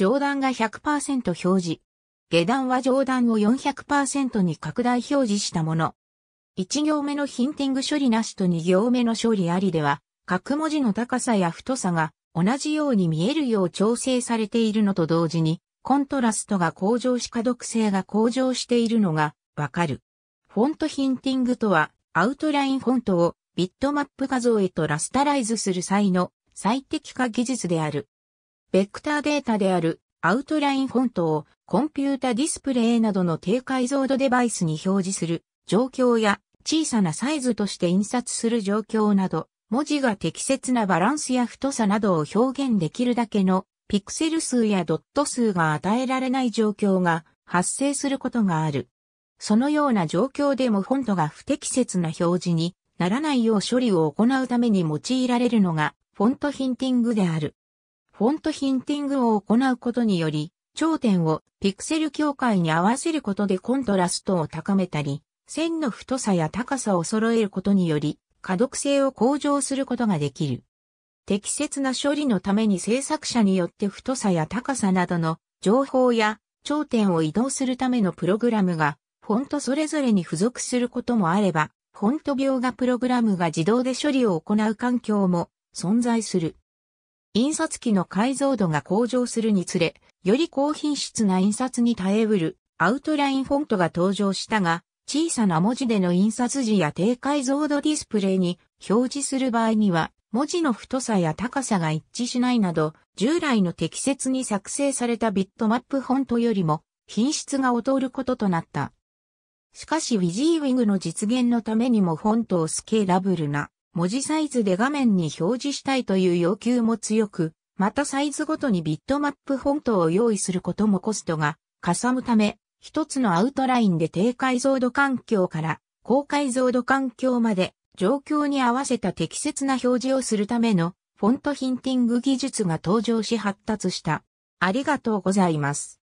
上段が100%表示。下段は上段を400%に拡大表示したもの。1行目のヒンティング処理なしと2行目の処理ありでは、各文字の高さや太さが同じように見えるよう調整されているのと同時に、コントラストが向上し可読性が向上しているのがわかる。フォントヒンティングとは、アウトラインフォントをビットマップ画像へとラスタライズする際の最適化技術である。ベクターデータであるアウトラインフォントをコンピュータディスプレイなどの低解像度デバイスに表示する状況や小さなサイズとして印刷する状況など、文字が適切なバランスや太さなどを表現できるだけのピクセル数やドット数が与えられない状況が発生することがある。そのような状況でもフォントが不適切な表示にならないよう処理を行うために用いられるのがフォントヒンティングである。フォントヒンティングを行うことにより、頂点をピクセル境界に合わせることでコントラストを高めたり、線の太さや高さを揃えることにより、可読性を向上することができる。適切な処理のために制作者によって太さや高さなどの情報や頂点を移動するためのプログラムが、フォントそれぞれに付属することもあれば、フォント描画プログラムが自動で処理を行う環境も存在する。印刷機の解像度が向上するにつれ、より高品質な印刷に耐えうるアウトラインフォントが登場したが、小さな文字での印刷時や低解像度ディスプレイに表示する場合には、文字の太さや高さが一致しないなど、従来の適切に作成されたビットマップフォントよりも品質が劣ることとなった。しかし w ジーウ w ングの実現のためにもフォントをスケーラブルな文字サイズで画面に表示したいという要求も強く、またサイズごとにビットマップフォントを用意することもコストがかさむため、一つのアウトラインで低解像度環境から高解像度環境まで状況に合わせた適切な表示をするためのフォントヒンティング技術が登場し発達した。ありがとうございます。